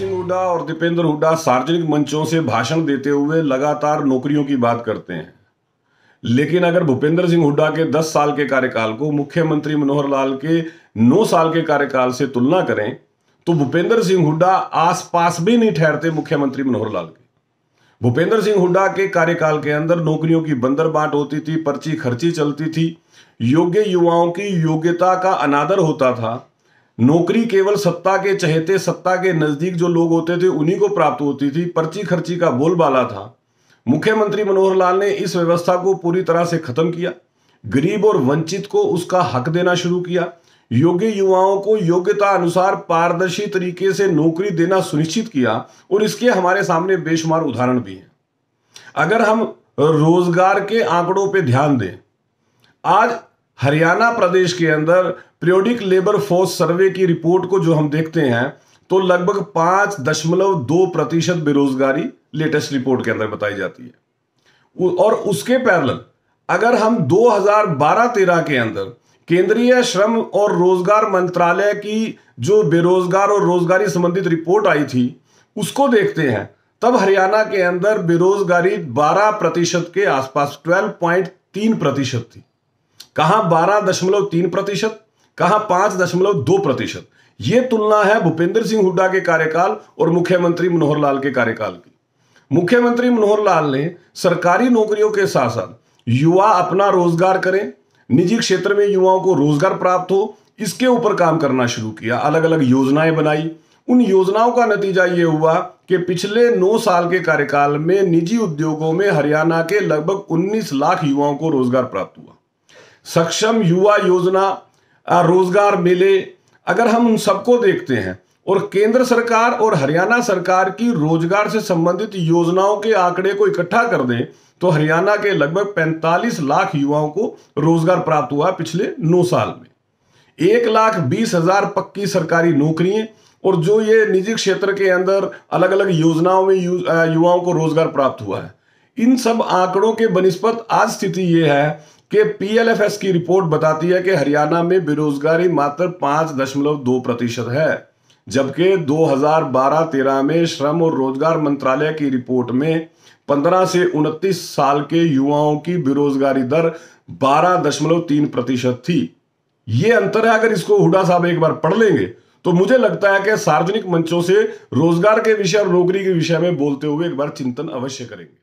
सिंह हुड्डा और दीपेंद्र हुड्डा सार्वजनिक मंचों से भाषण देते हुए लगातार नौकरियों की बात करते हैं लेकिन अगर भूपेंद्र सिंह हुड्डा के 10 साल के कार्यकाल को मुख्यमंत्री मनोहर लाल के 9 साल के कार्यकाल से तुलना करें तो भूपेंद्र सिंह हुड्डा आसपास भी नहीं ठहरते मुख्यमंत्री मनोहर लाल के भूपेंद्र सिंह हुड्डा के कार्यकाल के अंदर नौकरियों की बंदर बांट होती थी पर्ची खर्ची चलती थी योग्य युवाओं की योग्यता का अनादर होता था नौकरी केवल सत्ता के चहेते सत्ता के नज़दीक जो लोग होते थे उन्हीं को प्राप्त होती थी पर्ची खर्ची का बोलबाला था मुख्यमंत्री मनोहर लाल ने इस व्यवस्था को पूरी तरह से खत्म किया गरीब और वंचित को उसका हक देना शुरू किया योग्य युवाओं को योग्यता अनुसार पारदर्शी तरीके से नौकरी देना सुनिश्चित किया और इसके हमारे सामने बेशुमार उदाहरण भी हैं अगर हम रोजगार के आंकड़ों पर ध्यान दें आज हरियाणा प्रदेश के अंदर पीरियोडिक लेबर फोर्स सर्वे की रिपोर्ट को जो हम देखते हैं तो लगभग पाँच दशमलव दो प्रतिशत बेरोजगारी लेटेस्ट रिपोर्ट के अंदर बताई जाती है और उसके पैरल अगर हम 2012-13 के अंदर केंद्रीय श्रम और रोजगार मंत्रालय की जो बेरोजगार और रोजगारी संबंधित रिपोर्ट आई थी उसको देखते हैं तब हरियाणा के अंदर बेरोजगारी 12 प्रतिशत के आसपास 12.3 प्रतिशत थी कहा बारह दशमलव तीन प्रतिशत कहा पांच दशमलव दो प्रतिशत यह तुलना है भूपेंद्र सिंह हुड्डा के कार्यकाल और मुख्यमंत्री मनोहर लाल के कार्यकाल की मुख्यमंत्री मनोहर लाल ने सरकारी नौकरियों के साथ साथ युवा अपना रोजगार करें निजी क्षेत्र में युवाओं को रोजगार प्राप्त हो इसके ऊपर काम करना शुरू किया अलग अलग योजनाएं बनाई उन योजनाओं का नतीजा ये हुआ कि पिछले नौ साल के कार्यकाल में निजी उद्योगों में हरियाणा के लगभग 19 लाख युवाओं को रोजगार प्राप्त हुआ सक्षम युवा योजना रोजगार मेले अगर हम उन सबको देखते हैं और केंद्र सरकार और हरियाणा सरकार की रोजगार से संबंधित योजनाओं के आंकड़े को इकट्ठा कर दें तो हरियाणा के लगभग 45 लाख युवाओं को रोजगार प्राप्त हुआ पिछले नौ साल में एक लाख बीस हजार पक्की सरकारी नौकरियां और जो ये निजी क्षेत्र के अंदर अलग अलग योजनाओं में युवाओं को रोजगार प्राप्त हुआ है इन सब आंकड़ों के बनस्पत आज स्थिति ये है कि पीएलएफएस की रिपोर्ट बताती है कि हरियाणा में बेरोजगारी मात्र पांच दशमलव दो प्रतिशत है जबकि 2012-13 में श्रम और रोजगार मंत्रालय की रिपोर्ट में 15 से 29 साल के युवाओं की बेरोजगारी दर 12.3 प्रतिशत थी ये अंतर है अगर इसको हुडा साहब एक बार पढ़ लेंगे तो मुझे लगता है कि सार्वजनिक मंचों से रोजगार के विषय और नौकरी के विषय में बोलते हुए एक बार चिंतन अवश्य करेंगे